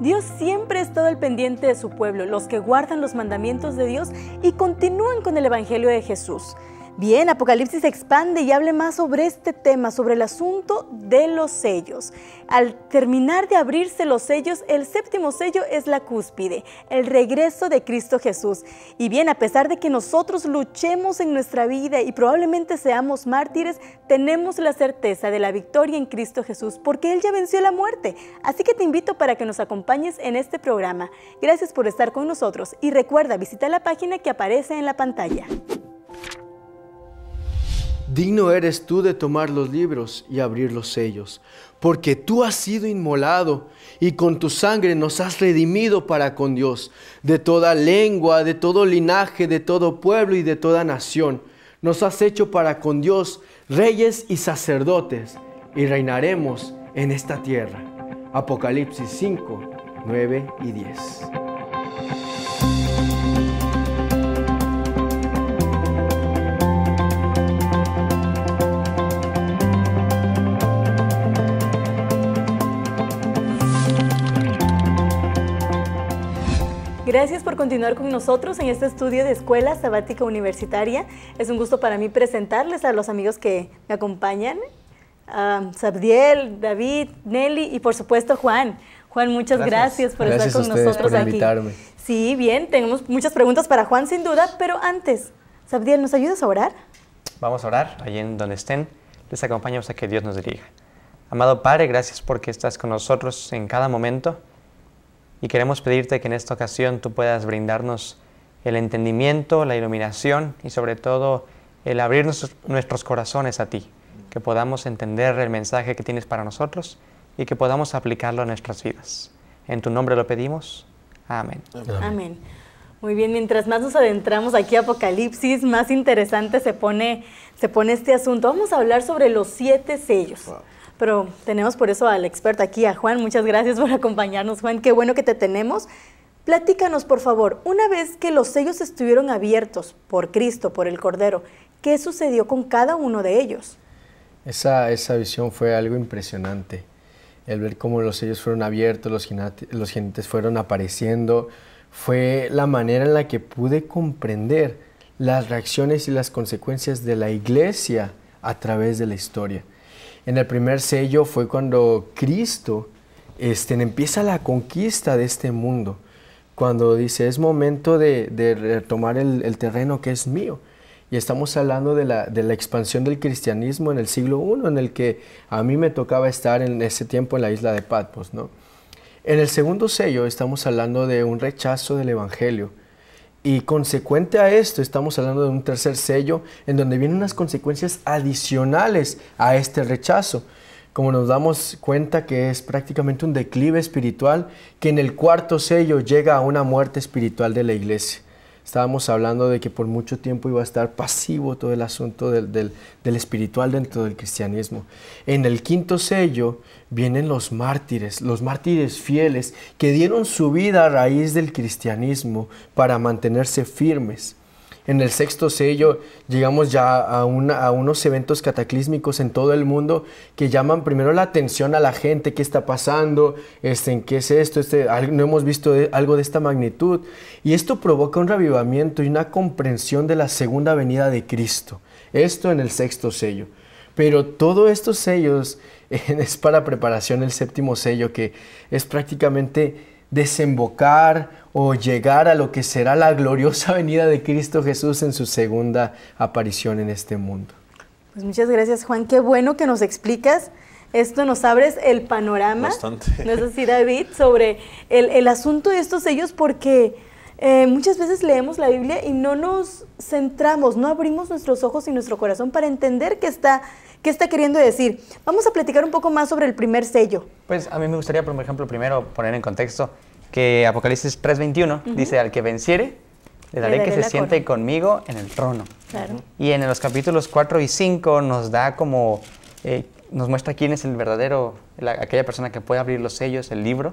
Dios siempre está al pendiente de su pueblo, los que guardan los mandamientos de Dios y continúan con el Evangelio de Jesús. Bien, Apocalipsis expande y hable más sobre este tema, sobre el asunto de los sellos. Al terminar de abrirse los sellos, el séptimo sello es la cúspide, el regreso de Cristo Jesús. Y bien, a pesar de que nosotros luchemos en nuestra vida y probablemente seamos mártires, tenemos la certeza de la victoria en Cristo Jesús, porque Él ya venció la muerte. Así que te invito para que nos acompañes en este programa. Gracias por estar con nosotros y recuerda, visitar la página que aparece en la pantalla. Digno eres tú de tomar los libros y abrir los sellos, porque tú has sido inmolado y con tu sangre nos has redimido para con Dios, de toda lengua, de todo linaje, de todo pueblo y de toda nación. Nos has hecho para con Dios reyes y sacerdotes, y reinaremos en esta tierra. Apocalipsis 5, 9 y 10. Gracias por continuar con nosotros en este estudio de Escuela Sabática Universitaria. Es un gusto para mí presentarles a los amigos que me acompañan, Sabdiel, David, Nelly y por supuesto Juan. Juan, muchas gracias, por estar con a nosotros por Invitarme. Sí, bien, tenemos muchas preguntas para Juan sin duda, pero antes, Sabdiel, ¿nos ayudas a orar? Vamos a orar, allí en donde estén, les acompañamos a que Dios nos dirija. Amado Padre, gracias porque estás con nosotros en cada momento. Y queremos pedirte que en esta ocasión tú puedas brindarnos el entendimiento, la iluminación y sobre todo el abrir nuestros, corazones a ti, que podamos entender el mensaje que tienes para nosotros y que podamos aplicarlo a nuestras vidas. En tu nombre lo pedimos. Amén. Amén. Muy bien, mientras más nos adentramos aquí Apocalipsis, más interesante se pone, se pone este asunto. Vamos a hablar sobre los siete sellos. Pero tenemos por eso al experto aquí, a Juan. Muchas gracias por acompañarnos, Juan. Qué bueno que te tenemos. Platícanos, por favor, una vez que los sellos estuvieron abiertos por Cristo, por el Cordero, ¿qué sucedió con cada uno de ellos? Esa, visión fue algo impresionante. El ver cómo los sellos fueron abiertos, los, los jinetes fueron apareciendo, fue la manera en la que pude comprender las reacciones y las consecuencias de la iglesia a través de la historia en el primer sello fue cuando Cristo este, empieza la conquista de este mundo, cuando dice, es momento de, de retomar el, terreno que es mío. Y estamos hablando de la, de la, expansión del cristianismo en el siglo I, en el que a mí me tocaba estar en ese tiempo en la isla de Patmos. ¿no? En el segundo sello estamos hablando de un rechazo del Evangelio, y consecuente a esto, estamos hablando de un tercer sello en donde vienen unas consecuencias adicionales a este rechazo. Como nos damos cuenta que es prácticamente un declive espiritual que en el cuarto sello llega a una muerte espiritual de la iglesia estábamos hablando de que por mucho tiempo iba a estar pasivo todo el asunto del, espiritual dentro del cristianismo. En el quinto sello vienen los mártires, los mártires fieles que dieron su vida a raíz del cristianismo para mantenerse firmes en el sexto sello, llegamos ya a, unos eventos cataclísmicos en todo el mundo que llaman primero la atención a la gente, qué está pasando, este, en qué es esto, este, no hemos visto algo de esta magnitud. Y esto provoca un revivamiento y una comprensión de la segunda venida de Cristo. Esto en el sexto sello. Pero todos estos sellos es para preparación el séptimo sello, que es prácticamente desembocar o llegar a lo que será la gloriosa venida de Cristo Jesús en su segunda aparición en este mundo. Pues muchas gracias Juan, qué bueno que nos explicas. Esto nos abres el panorama, Bastante. no es así David, sobre el, asunto de estos sellos porque eh, muchas veces leemos la Biblia y no nos centramos, no abrimos nuestros ojos y nuestro corazón para entender qué está, qué está queriendo decir. Vamos a platicar un poco más sobre el primer sello. Pues a mí me gustaría, por ejemplo, primero poner en contexto que Apocalipsis 3:21 dice, al que venciere, le daré, que se siente conmigo en el trono. Y en los capítulos 4 y 5 nos da como, eh, nos muestra quién es el verdadero, aquella persona que puede abrir los sellos, el libro.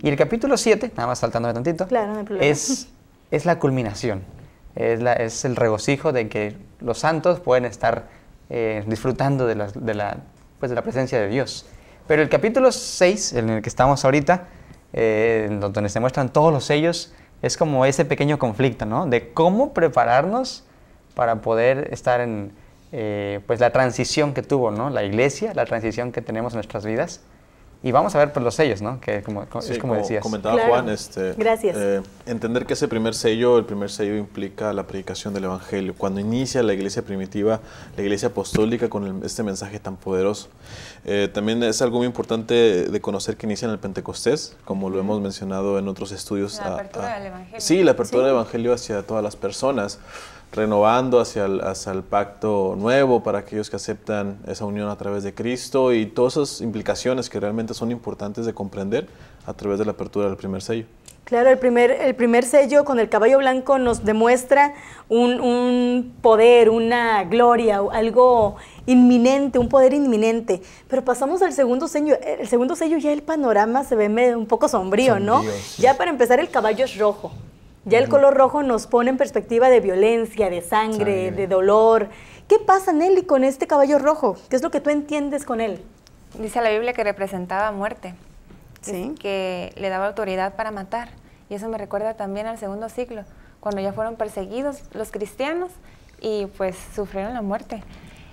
Y el capítulo 7, nada más saltándome tantito, es, es la culminación, es, es el regocijo de que los santos pueden estar eh, disfrutando de la, de, la, pues de la presencia de Dios. Pero el capítulo 6, en el que estamos ahorita, eh, donde se muestran todos los sellos, es como ese pequeño conflicto, De cómo prepararnos para poder estar en eh, pues la transición que tuvo, ¿no? La iglesia, la transición que tenemos en nuestras vidas y vamos a ver por pues, los sellos, ¿no? Que como, sí, como, decías. comentaba Juan, este, eh, entender que ese primer sello, el primer sello implica la predicación del Evangelio. Cuando inicia la iglesia primitiva, la iglesia apostólica con este mensaje tan poderoso. Eh, también es algo muy importante de conocer que inicia en el Pentecostés, como lo hemos mencionado en otros estudios. La apertura del Evangelio. Sí, la apertura del Evangelio hacia todas las personas renovando hacia el, pacto nuevo para aquellos que aceptan esa unión a través de Cristo y todas esas implicaciones que realmente son importantes de comprender a través de la apertura del primer sello. Claro, el primer, el primer sello con el caballo blanco nos demuestra un, un, poder, una gloria, algo inminente, un poder inminente. Pero pasamos al segundo sello. El segundo sello ya el panorama se ve un poco sombrío, ¿no? Ya para empezar el caballo es rojo. Ya el color rojo nos pone en perspectiva de violencia, de sangre, de dolor. ¿Qué pasa, Nelly, con este caballo rojo? ¿Qué es lo que tú entiendes con él? Dice la Biblia que representaba muerte, ¿Sí? que le daba autoridad para matar. Y eso me recuerda también al segundo siglo, cuando ya fueron perseguidos los cristianos y pues sufrieron la muerte.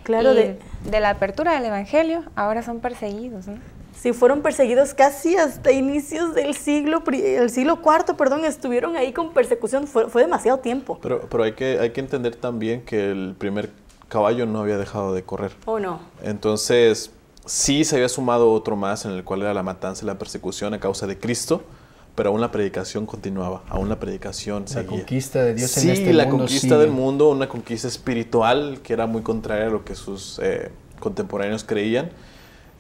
Claro, de... de la apertura del Evangelio, ahora son perseguidos. ¿no? si fueron perseguidos casi hasta inicios del siglo, el siglo IV, perdón, estuvieron ahí con persecución, fue, demasiado tiempo. Pero, hay, que, hay que entender también que el primer caballo no había dejado de correr. ¿O oh, no? Entonces, sí se había sumado otro más en el cual era la matanza y la persecución a causa de Cristo, pero aún la predicación continuaba, aún la predicación seguía. La conquista de Dios en este la conquista del mundo, una conquista espiritual que era muy contraria a lo que sus eh, contemporáneos creían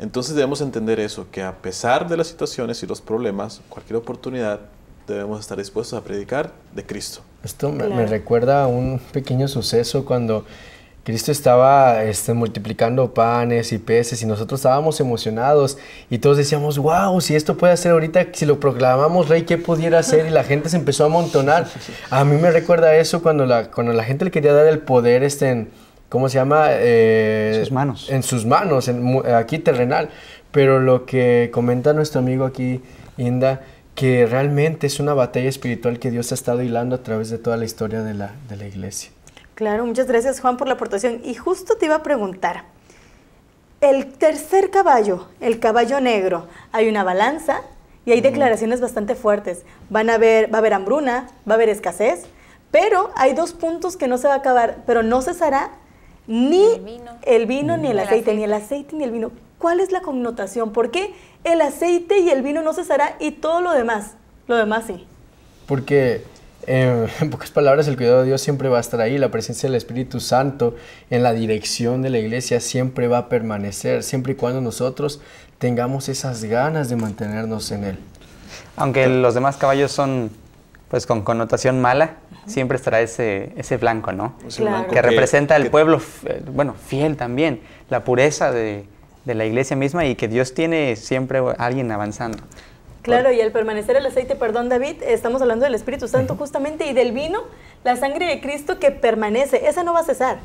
entonces debemos entender eso, que a pesar de las situaciones y los problemas, cualquier oportunidad debemos estar dispuestos a predicar de Cristo. Esto me, recuerda a un pequeño suceso cuando Cristo estaba este, multiplicando panes y peces y nosotros estábamos emocionados y todos decíamos, wow, si esto puede hacer ahorita, si lo proclamamos rey, ¿qué pudiera hacer? Y la gente se empezó a amontonar. A mí me recuerda eso cuando la, cuando la gente le quería dar el poder este, en, ¿cómo se llama? En eh, sus manos. En sus manos, aquí terrenal. Pero lo que comenta nuestro amigo aquí, Inda, que realmente es una batalla espiritual que Dios ha estado hilando a través de toda la historia de la, iglesia. Claro, muchas gracias Juan por la aportación. Y justo te iba a preguntar, el tercer caballo, el caballo negro, hay una balanza y hay declaraciones bastante fuertes. Van a ver, va a haber hambruna, va a haber escasez, pero hay dos puntos que no se va a acabar, pero no cesará ni el vino, ni, el aceite, ni el aceite ni el vino. ¿Cuál es la connotación? ¿Por qué el aceite y el vino no cesará y todo lo demás? Lo demás sí. Porque eh, en pocas palabras, el cuidado de Dios siempre va a estar ahí, la presencia del Espíritu Santo en la dirección de la iglesia siempre va a permanecer, siempre y cuando nosotros tengamos esas ganas de mantenernos en Él. Aunque los demás caballos son pues con connotación mala, siempre estará ese, blanco, ¿no? que, representa al pueblo, eh, bueno, fiel también, la pureza de, de la iglesia misma y que Dios tiene siempre alguien avanzando. Claro, y al permanecer el aceite, perdón David, estamos hablando del Espíritu Santo justamente y del vino, la sangre de Cristo que permanece, esa no va a cesar.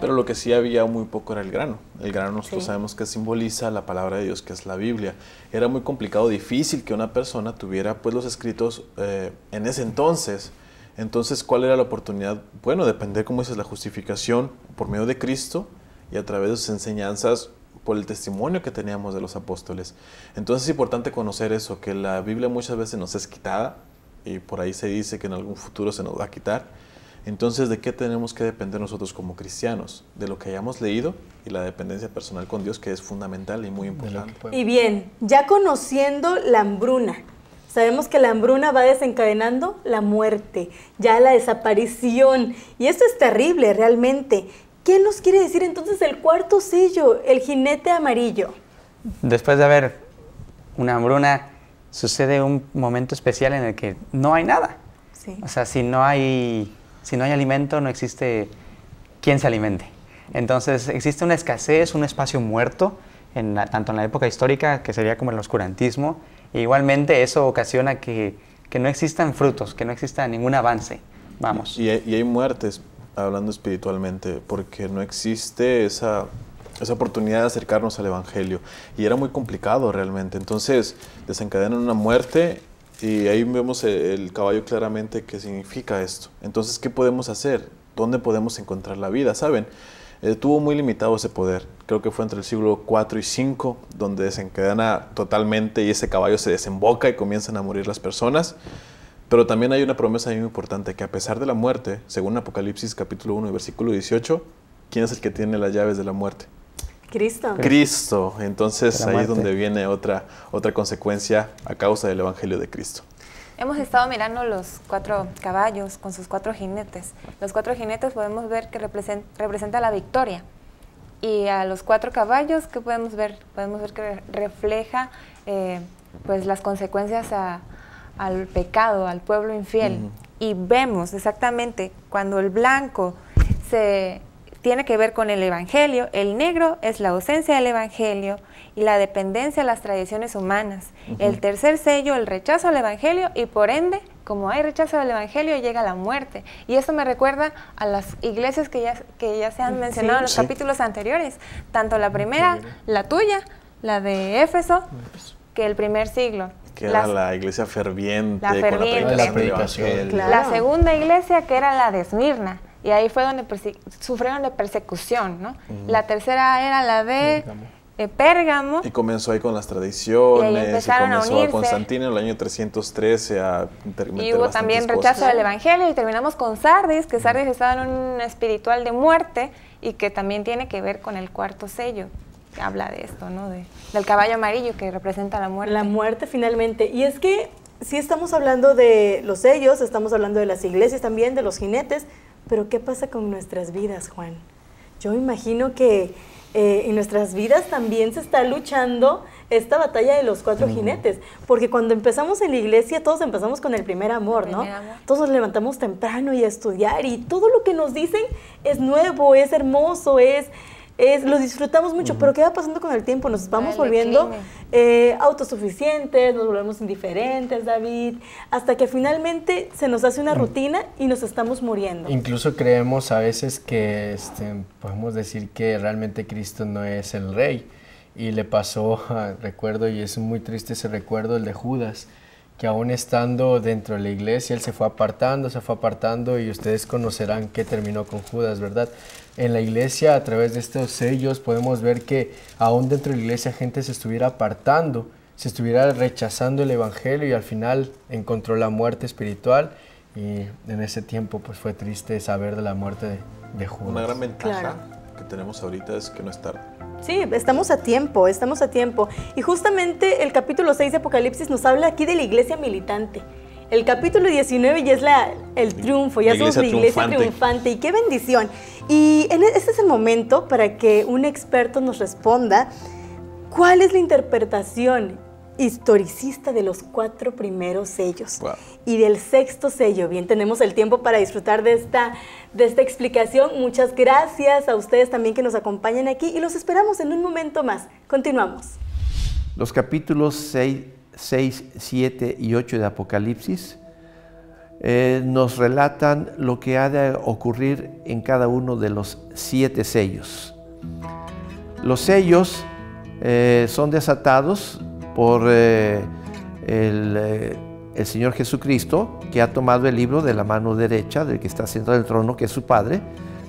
Pero lo que sí había muy poco era el grano. El grano nosotros sabemos que simboliza la palabra de Dios, que es la Biblia. Era muy complicado, difícil que una persona tuviera pues los escritos eh, en ese entonces. Entonces, ¿cuál era la oportunidad? Bueno, depender, cómo es la justificación por medio de Cristo y a través de sus enseñanzas por el testimonio que teníamos de los apóstoles. Entonces es importante conocer eso, que la Biblia muchas veces nos es quitada y por ahí se dice que en algún futuro se nos va a quitar entonces, ¿de qué tenemos que depender nosotros como cristianos? De lo que hayamos leído y la dependencia personal con Dios, que es fundamental y muy importante. Y bien, ya conociendo la hambruna, Sabemos que la hambruna va desencadenando la muerte, ya la desaparición. Y eso es terrible realmente. ¿Qué nos quiere decir entonces el cuarto sello, el jinete amarillo? Después de haber una hambruna, sucede un momento especial en el que no hay nada. O sea, si no hay si no hay alimento, no existe quien se alimente. Entonces existe una escasez, un espacio muerto, en tanto en la época histórica, que sería como el oscurantismo, e igualmente eso ocasiona que, no existan frutos, que no exista ningún avance. Vamos. Y, hay muertes, hablando espiritualmente, porque no existe esa, esa oportunidad de acercarnos al Evangelio. Y era muy complicado realmente. Entonces desencadenan una muerte y ahí vemos el caballo claramente qué significa esto. Entonces, ¿qué podemos hacer? ¿Dónde podemos encontrar la vida? ¿Saben? Eh, tuvo muy limitado ese poder. Creo que fue entre el siglo 4 y 5 donde desencadena totalmente y ese caballo se desemboca y comienzan a morir las personas. Pero también hay una promesa muy importante, que a pesar de la muerte, según Apocalipsis capítulo 1 versículo 18, ¿quién es el que tiene las llaves de la muerte? Cristo. Cristo. Entonces ahí es donde viene otra, otra consecuencia a causa del Evangelio de Cristo. Hemos estado mirando los cuatro caballos con sus cuatro jinetes. Los cuatro jinetes podemos ver que representa la victoria. Y a los cuatro caballos, ¿qué podemos ver? Podemos ver que refleja eh, pues las consecuencias al pecado, al pueblo infiel. Y vemos exactamente cuando el blanco se tiene que ver con el Evangelio. El negro es la ausencia del Evangelio y la dependencia a las tradiciones humanas. El tercer sello, el rechazo al Evangelio y por ende, como hay rechazo al Evangelio, llega la muerte. Y esto me recuerda a las iglesias que ya, que ya se han mencionado en los capítulos anteriores. Tanto la primera, la tuya, la de Éfeso, que el primer siglo que la, era la iglesia ferviente, la la la, segunda iglesia que era la de Esmirna y ahí fue donde sufrieron de persecución, ¿no? La tercera era la de eh, Pérgamo. Y comenzó ahí con las tradiciones, y, comenzó a, Constantino en el año 313 a Y hubo también rechazo del Evangelio y terminamos con Sardis, que Sardis estaba en un espiritual de muerte y que también tiene que ver con el cuarto sello habla de esto, ¿no? De, del caballo amarillo que representa la muerte. La muerte finalmente. Y es que si estamos hablando de los sellos, estamos hablando de las iglesias también, de los jinetes, pero ¿qué pasa con nuestras vidas, Juan? Yo imagino que eh, en nuestras vidas también se está luchando esta batalla de los cuatro jinetes, porque cuando empezamos en la iglesia todos empezamos con el primer amor, ¿no? Todos nos levantamos temprano y a estudiar y todo lo que nos dicen es nuevo, es hermoso, es es, los disfrutamos mucho, pero ¿qué va pasando con el tiempo? Nos vamos volviendo eh, autosuficientes, nos volvemos indiferentes, David, hasta que finalmente se nos hace una mm. rutina y nos estamos muriendo. Incluso creemos a veces que este, podemos decir que realmente Cristo no es el rey. Y le pasó, recuerdo, y es muy triste ese recuerdo, el de Judas, que aún estando dentro de la iglesia, él se fue apartando, se fue apartando y ustedes conocerán que terminó con Judas, ¿verdad? En la iglesia, a través de estos sellos, podemos ver que aún dentro de la iglesia gente se estuviera apartando, se estuviera rechazando el Evangelio y al final encontró la muerte espiritual y en ese tiempo pues fue triste saber de la muerte de, Judas. Una gran ventaja que tenemos ahorita es que no es tarde. Sí, estamos a tiempo, estamos a tiempo. Y justamente el capítulo 6 de Apocalipsis nos habla aquí de la iglesia militante. El capítulo 19 ya es la, el triunfo, ya somos la iglesia triunfante. Y qué bendición. Y en e, este es el momento para que un experto nos responda cuál es la interpretación historicista de los cuatro primeros sellos y del sexto sello. Bien, tenemos el tiempo para disfrutar de esta, de esta explicación. Muchas gracias a ustedes también que nos acompañan aquí y los esperamos en un momento más. Continuamos. Los capítulos 6, 7 y 8 de Apocalipsis eh, nos relatan lo que ha de ocurrir en cada uno de los siete sellos. Los sellos eh, son desatados por eh, el, eh, el, Señor Jesucristo, que ha tomado el libro de la mano derecha del que está sentado en el trono, que es su Padre,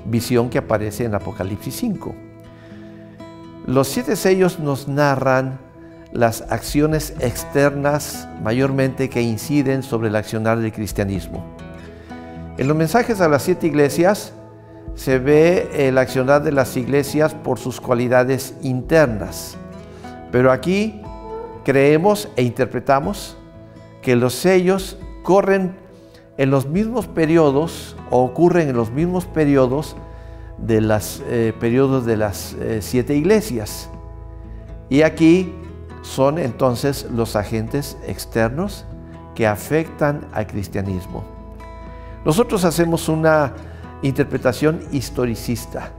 visión que aparece en Apocalipsis 5. Los siete sellos nos narran las acciones externas mayormente que inciden sobre el accionar del cristianismo. En los mensajes a las siete iglesias se ve el accionar de las iglesias por sus cualidades internas, pero aquí creemos e interpretamos que los sellos corren en los mismos periodos o ocurren en los mismos periodos de los eh, periodos de las eh, siete iglesias. Y aquí son entonces los agentes externos que afectan al cristianismo. Nosotros hacemos una interpretación historicista,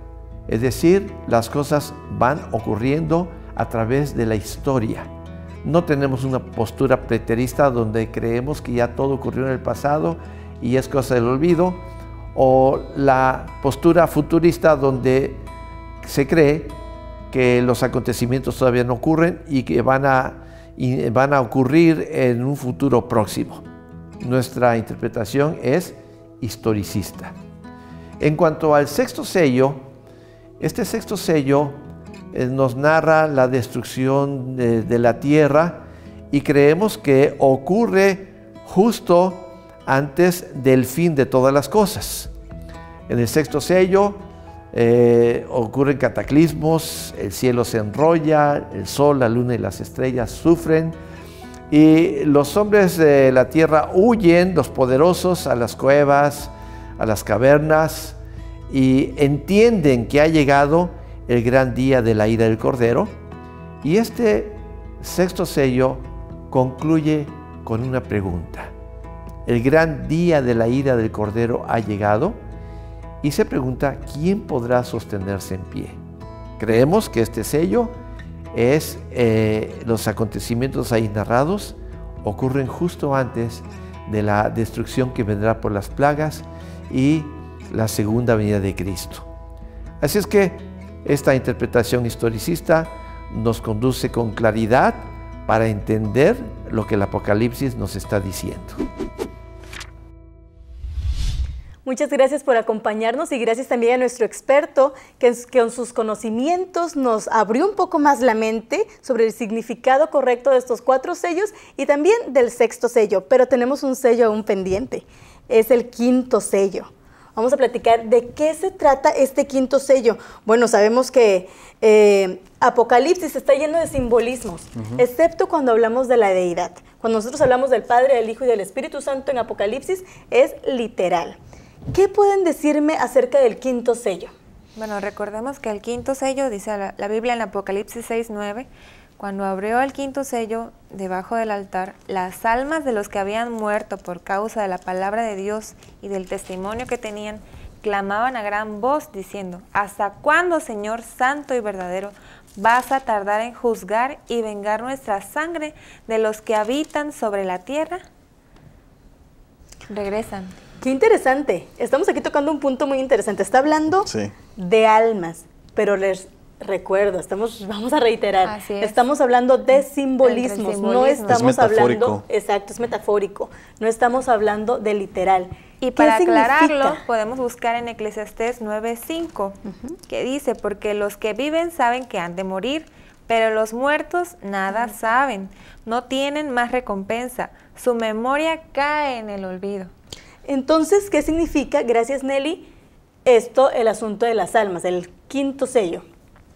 es decir, las cosas van ocurriendo a través de la historia. No tenemos una postura preterista donde creemos que ya todo ocurrió en el pasado y es cosa del olvido, o la postura futurista donde se cree que los acontecimientos todavía no ocurren y que van a, van a ocurrir en un futuro próximo. Nuestra interpretación es historicista. En cuanto al sexto sello, este sexto sello eh, nos narra la destrucción de, la tierra y creemos que ocurre justo antes del fin de todas las cosas. En el sexto sello eh, ocurren cataclismos, el cielo se enrolla, el sol, la luna y las estrellas sufren, y los hombres de la tierra huyen, los poderosos, a las cuevas, a las cavernas, y entienden que ha llegado el gran día de la ida del Cordero. Y este sexto sello concluye con una pregunta. El gran día de la ida del Cordero ha llegado y se pregunta quién podrá sostenerse en pie. Creemos que este sello es eh, los acontecimientos ahí narrados ocurren justo antes de la destrucción que vendrá por las plagas y la segunda venida de Cristo. Así es que esta interpretación historicista nos conduce con claridad para entender lo que el Apocalipsis nos está diciendo. Muchas gracias por acompañarnos y gracias también a nuestro experto que, con sus conocimientos nos abrió un poco más la mente sobre el significado correcto de estos cuatro sellos y también del sexto sello, pero tenemos un sello aún pendiente, es el quinto sello. Vamos a platicar de qué se trata este quinto sello. Bueno, sabemos que eh, Apocalipsis está lleno de simbolismos, excepto cuando hablamos de la deidad. Cuando nosotros hablamos del Padre, del Hijo y del Espíritu Santo en Apocalipsis, es literal. ¿Qué pueden decirme acerca del quinto sello? Bueno, recordemos que el quinto sello, dice la, la Biblia en Apocalipsis 6, 9, cuando abrió el quinto sello debajo del altar, las almas de los que habían muerto por causa de la palabra de Dios y del testimonio que tenían, clamaban a gran voz diciendo, ¿Hasta cuándo, Señor Santo y verdadero, vas a tardar en juzgar y vengar nuestra sangre de los que habitan sobre la tierra? Regresan. Qué interesante. Estamos aquí tocando un punto muy interesante. Está hablando de almas, pero les Recuerdo, estamos, vamos a reiterar, estamos hablando de simbolismo. no estamos hablando, exacto, es metafórico, no estamos hablando de literal. Y para aclararlo, podemos buscar en Eclesiastés 9.5, que dice, porque los que viven saben que han de morir, pero los muertos nada saben, no tienen más recompensa, su memoria cae en el olvido. Entonces, ¿qué significa, gracias Nelly, esto, el asunto de las almas, el quinto sello?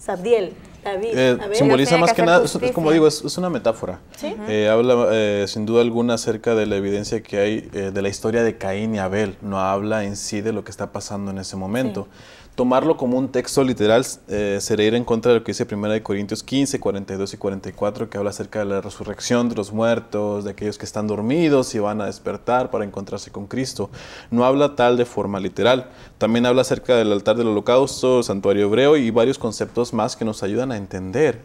Sabdiel. David, eh, simboliza más que, nada, es, como digo, es, una metáfora. Eh, habla eh, sin duda alguna acerca de la evidencia que hay de la historia de Caín y Abel, no habla en sí de lo que está pasando en ese momento tomarlo como un texto literal eh, sería ir en contra de lo que dice 1 Corintios 15, 42 y 44, que habla acerca de la resurrección de los muertos, de aquellos que están dormidos y van a despertar para encontrarse con Cristo. No habla tal de forma literal. También habla acerca del altar del holocausto, santuario hebreo y varios conceptos más que nos ayudan a entender.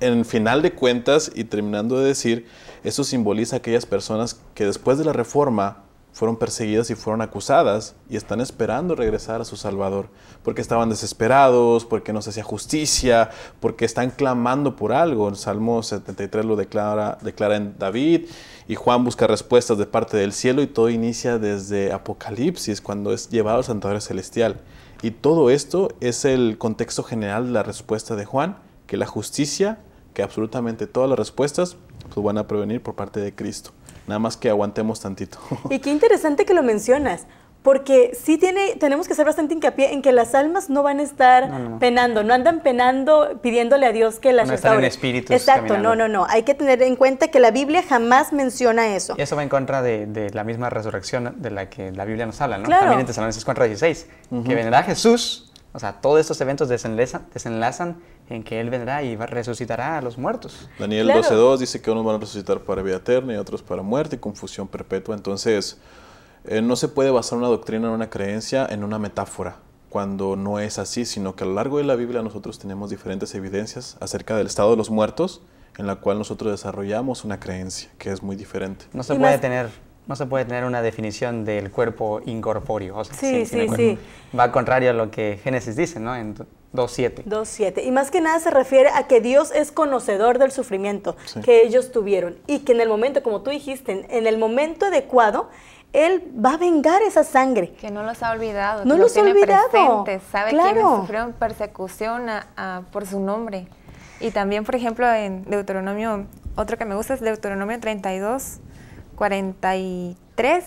En final de cuentas, y terminando de decir, eso simboliza aquellas personas que después de la reforma fueron perseguidas y fueron acusadas y están esperando regresar a su Salvador, porque estaban desesperados, porque no se hacía justicia, porque están clamando por algo. El Salmo 73 lo declara, declara en David y Juan busca respuestas de parte del cielo y todo inicia desde Apocalipsis, cuando es llevado al santuario celestial. Y todo esto es el contexto general de la respuesta de Juan, que la justicia, que absolutamente todas las respuestas, pues van a prevenir por parte de Cristo. Nada más que aguantemos tantito. Y qué interesante que lo mencionas, porque sí tiene, tenemos que hacer bastante hincapié en que las almas no van a estar penando, no andan penando pidiéndole a Dios que las no en Exacto, no, no, no. Hay que tener en cuenta que la Biblia jamás menciona eso. eso va en contra de, la misma resurrección de la que la Biblia nos habla, ¿no? Claro. También en Tesalonicenses 4.16, que vendrá Jesús o sea, todos estos eventos desenlazan, desenlazan en que Él vendrá y resucitará a los muertos. Daniel 12.2 dice que unos van a resucitar para vida eterna y otros para muerte y confusión perpetua. Entonces, eh, no se puede basar una doctrina en una creencia, en una metáfora, cuando no es así, sino que a lo largo de la Biblia nosotros tenemos diferentes evidencias acerca del estado de los muertos, en la cual nosotros desarrollamos una creencia que es muy diferente. No se puede tener no se puede tener una definición del cuerpo incorpóreo. O sea, sí, sí, sí, Va contrario a lo que Génesis dice, ¿no? En 2.7. 2.7. Y más que nada se refiere a que Dios es conocedor del sufrimiento que ellos tuvieron y que en el momento, como tú dijiste, en el momento adecuado, él va a vengar esa sangre. Que no los ha olvidado. No los ha olvidado. sabe claro. quienes sufrieron persecución por su nombre. Y también, por ejemplo, en Deuteronomio, otro que me gusta es Deuteronomio 32, 43,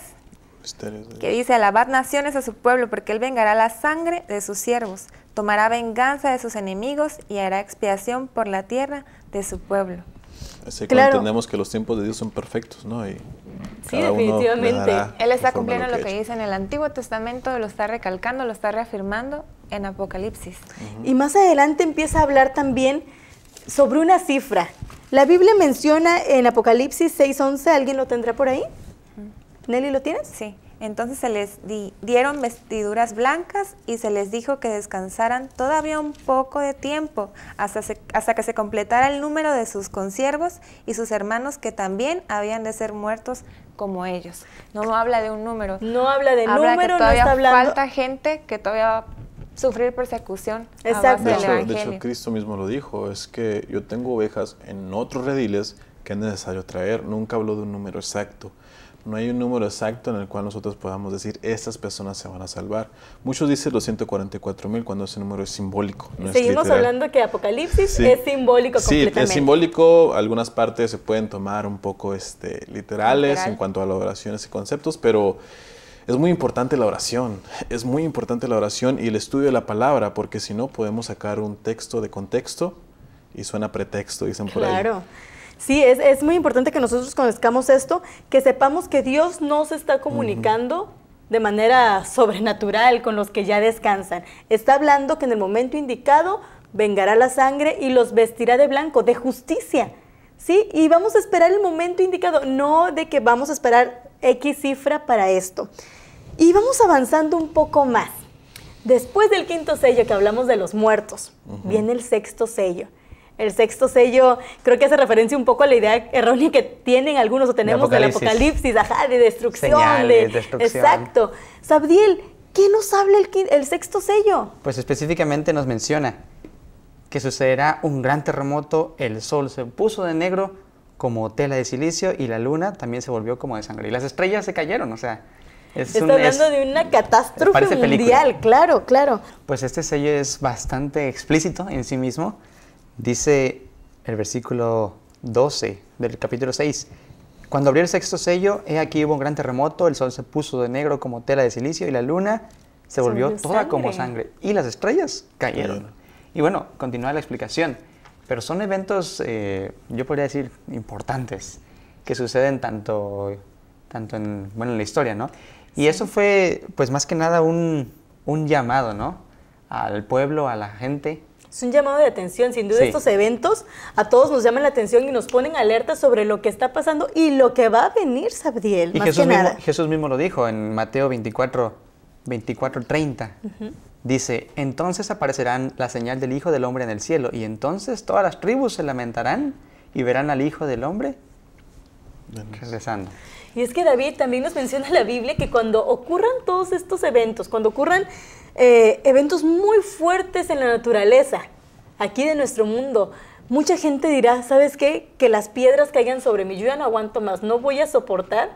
que dice, alabad naciones a su pueblo, porque él vengará la sangre de sus siervos, tomará venganza de sus enemigos y hará expiación por la tierra de su pueblo. Así que entendemos que los tiempos de Dios son perfectos, ¿no? Y sí, definitivamente. Él está cumpliendo lo que, dice en el Antiguo Testamento, lo está recalcando, lo está reafirmando en Apocalipsis. Y más adelante empieza a hablar también sobre una cifra la Biblia menciona en Apocalipsis 6:11, ¿alguien lo tendrá por ahí? Nelly, ¿lo tienes? Sí. Entonces se les dieron vestiduras blancas y se les dijo que descansaran todavía un poco de tiempo hasta, que se completara el número de sus consiervos y sus hermanos que también habían de ser muertos como ellos. No habla de un número. No habla de número, no está hablando. Falta gente que todavía sufrir persecución. Exacto. De hecho, Cristo mismo lo dijo, es que yo tengo ovejas en otros rediles que es necesario traer. Nunca habló de un número exacto. No hay un número exacto en el cual nosotros podamos decir, estas personas se van a salvar. Muchos dicen los 144 mil cuando ese número es simbólico. Seguimos hablando que Apocalipsis es simbólico. Sí, es simbólico. Algunas partes se pueden tomar un poco este, literales en cuanto a las oraciones y conceptos, pero es muy importante la oración, es muy importante la oración y el estudio de la palabra, porque si no podemos sacar un texto de contexto y suena pretexto, dicen por ahí. Claro. Sí, es, muy importante que nosotros conozcamos esto, que sepamos que Dios no se está comunicando de manera sobrenatural con los que ya descansan. Está hablando que en el momento indicado vengará la sangre y los vestirá de blanco, de justicia. ¿Sí? Y vamos a esperar el momento indicado, no de que vamos a esperar X cifra para esto. Y vamos avanzando un poco más. Después del quinto sello que hablamos de los muertos, viene el sexto sello. El sexto sello creo que hace referencia un poco a la idea errónea que tienen algunos o tenemos del apocalipsis, ajá, de destrucción. de, destrucción. Exacto. Sabdiel, ¿qué nos habla el, el sexto sello? Pues específicamente nos menciona que sucederá un gran terremoto, el sol se puso de negro, como tela de silicio y la luna también se volvió como de sangre. Y las estrellas se cayeron, o sea, es Está hablando de una catástrofe mundial, claro, claro. Pues este sello es bastante explícito en sí mismo. Dice el versículo 12 del capítulo 6. Cuando abrió el sexto sello, he aquí hubo un gran terremoto, el sol se puso de negro como tela de silicio y la luna se volvió toda como sangre y las estrellas cayeron. Y bueno, continúa la explicación. Pero son eventos, eh, yo podría decir, importantes, que suceden tanto, tanto en, bueno, la historia, ¿no? Y eso fue, pues más que nada, un, llamado, ¿no? Al pueblo, a la gente. Es un llamado de atención, sin duda estos eventos a todos nos llaman la atención y nos ponen alerta sobre lo que está pasando y lo que va a venir, Sabriel, Y Jesús, mismo, Jesús mismo lo dijo en Mateo 24, 24, 30. Dice, entonces aparecerán la señal del Hijo del Hombre en el cielo, y entonces todas las tribus se lamentarán y verán al Hijo del Hombre regresando. Y es que David también nos menciona en la Biblia que cuando ocurran todos estos eventos, cuando ocurran eh, eventos muy fuertes en la naturaleza, aquí de nuestro mundo, mucha gente dirá, ¿sabes qué? Que las piedras caigan sobre mí, yo ya no aguanto más, no voy a soportar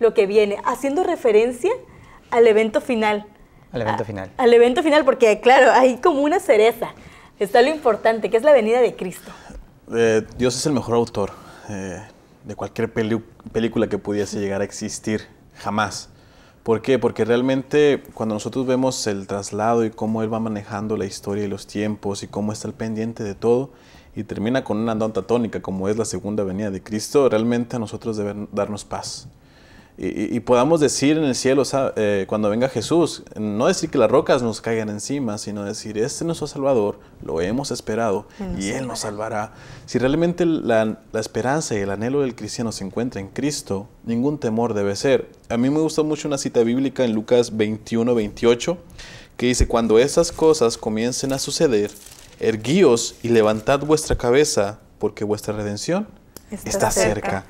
lo que viene, haciendo referencia al evento final al evento final. Al evento final, porque claro, hay como una cereza. Está lo importante, que es la venida de Cristo. Eh, Dios es el mejor autor eh, de cualquier película que pudiese llegar a existir, jamás. ¿Por qué? Porque realmente cuando nosotros vemos el traslado y cómo Él va manejando la historia y los tiempos y cómo está el pendiente de todo, y termina con una nota tónica como es la segunda venida de Cristo, realmente a nosotros debe darnos paz y, podamos decir en el cielo, eh, cuando venga Jesús, no decir que las rocas nos caigan encima, sino decir, este es nuestro Salvador, lo hemos esperado y Él nos salvará. Si realmente la, esperanza y el anhelo del cristiano se encuentra en Cristo, ningún temor debe ser. A mí me gusta mucho una cita bíblica en Lucas 21, 28, que dice, cuando esas cosas comiencen a suceder, erguíos y levantad vuestra cabeza, porque vuestra redención está, cerca.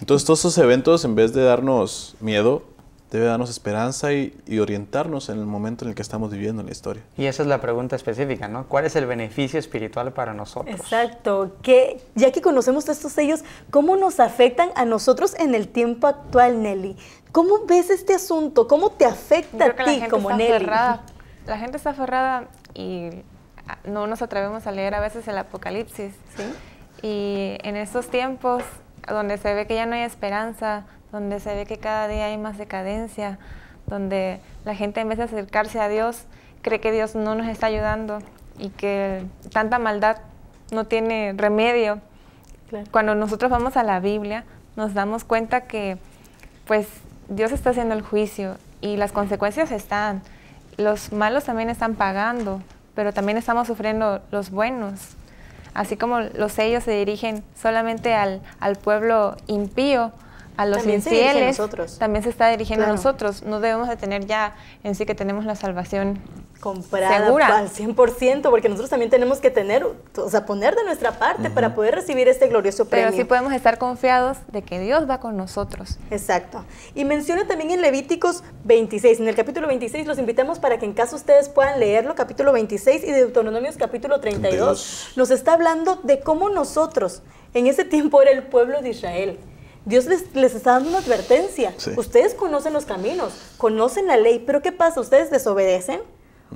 Entonces todos esos eventos, en vez de darnos miedo, debe darnos esperanza y, orientarnos en el momento en el que estamos viviendo en la historia. Y esa es la pregunta específica, ¿no? ¿Cuál es el beneficio espiritual para nosotros? Exacto, que ya que conocemos estos sellos, ¿cómo nos afectan a nosotros en el tiempo actual, Nelly? ¿Cómo ves este asunto? ¿Cómo te afecta a ti como Nelly? Aferrada. La gente está aferrada y ah, no nos atrevemos a leer a veces el Apocalipsis, ¿sí? Y en estos tiempos donde se ve que ya no hay esperanza, donde se ve que cada día hay más decadencia, donde la gente en vez de acercarse a Dios cree que Dios no nos está ayudando y que tanta maldad no tiene remedio. Cuando nosotros vamos a la Biblia nos damos cuenta que pues Dios está haciendo el juicio y las consecuencias están. Los malos también están pagando, pero también estamos sufriendo los buenos. Así como los sellos se dirigen solamente al, al pueblo impío, a los infieles, también se está dirigiendo a nosotros. No debemos de tener ya en sí que tenemos la salvación comprada al 100%, porque nosotros también tenemos que tener, o sea, poner de nuestra parte para poder recibir este glorioso premio. Pero sí podemos estar confiados de que Dios va con nosotros. Exacto. Y menciona también en Levíticos 26, en el capítulo 26 los invitamos para que en caso ustedes puedan leerlo, capítulo 26 y Deuteronomios capítulo 32. Nos está hablando de cómo nosotros, en ese tiempo era el pueblo de Israel, Dios les, está dando una advertencia. Ustedes conocen los caminos, conocen la ley, pero ¿qué pasa? Ustedes desobedecen,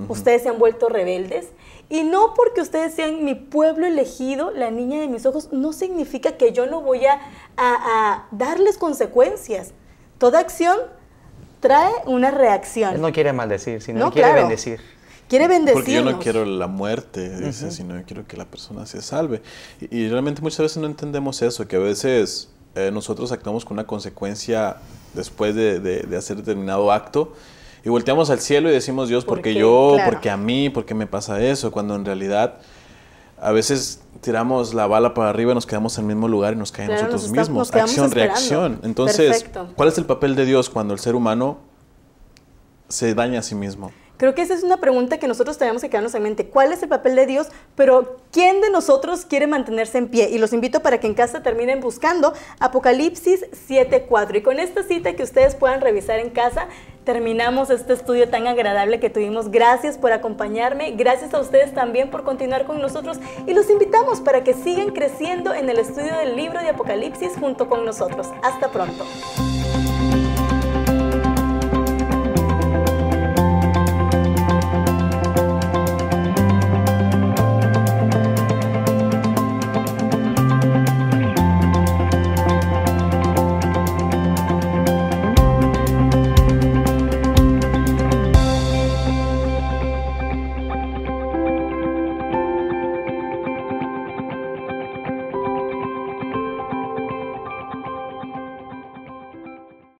ustedes se han vuelto rebeldes. Y no porque ustedes sean mi pueblo elegido, la niña de mis ojos, no significa que yo no voy a, darles consecuencias. Toda acción trae una reacción. no quiere maldecir, sino quiere bendecir. Quiere bendecir. Porque yo no quiero la muerte, sino yo quiero que la persona se salve. y, realmente muchas veces no entendemos eso, que a veces eh, nosotros actuamos con una consecuencia después de, hacer determinado acto y volteamos al cielo y decimos Dios, porque, yo, porque a mí, porque me pasa eso, cuando en realidad a veces tiramos la bala para arriba, y nos quedamos en el mismo lugar y nos caemos nosotros mismos. Acción, reacción. Entonces, ¿cuál es el papel de Dios cuando el ser humano se daña a sí mismo? Creo que esa es una pregunta que nosotros tenemos que quedarnos en mente. ¿Cuál es el papel de Dios? Pero ¿quién de nosotros quiere mantenerse en pie? Y los invito para que en casa terminen buscando Apocalipsis 7.4. Y con esta cita que ustedes puedan revisar en casa, terminamos este estudio tan agradable que tuvimos. Gracias por acompañarme, gracias a ustedes también por continuar con nosotros y los invitamos para que sigan creciendo en el estudio del libro de Apocalipsis junto con nosotros. Hasta pronto.